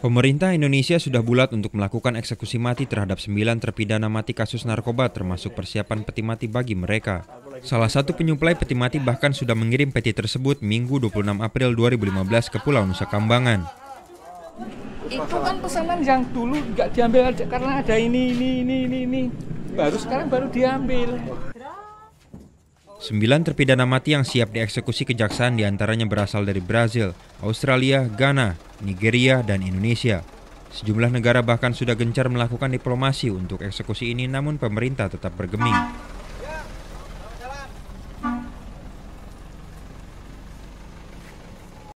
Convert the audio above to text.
Pemerintah Indonesia sudah bulat untuk melakukan eksekusi mati terhadap sembilan terpidana mati kasus narkoba termasuk persiapan peti mati bagi mereka. Salah satu penyuplai peti mati bahkan sudah mengirim peti tersebut Minggu 26 April 2015 ke Pulau Nusa Kambangan. Itu kan pesanan yang dulu nggak diambil karena ada ini, ini, ini, ini, ini. Baru sekarang baru diambil. Sembilan terpidana mati yang siap dieksekusi kejaksaan diantaranya berasal dari Brazil, Australia, Ghana, Nigeria, dan Indonesia. Sejumlah negara bahkan sudah gencar melakukan diplomasi untuk eksekusi ini namun pemerintah tetap bergeming.